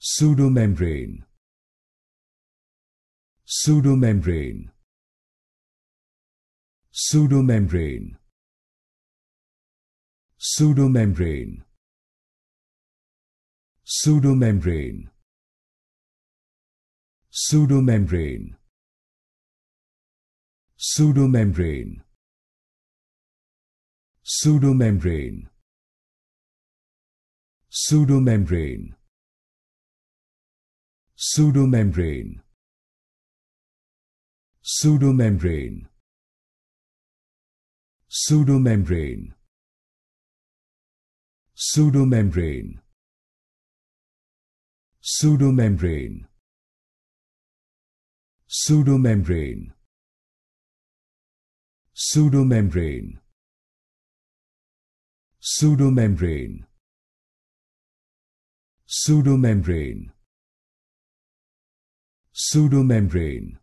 pseudomembrane pseudomembrane pseudomembrane pseudomembrane pseudomembrane pseudomembrane pseudomembrane pseudomembrane pseudomembrane pseudomembrane pseudomembrane pseudomembrane pseudomembrane pseudomembrane pseudomembrane pseudomembrane pseudomembrane pseudomembrane pseudomembrane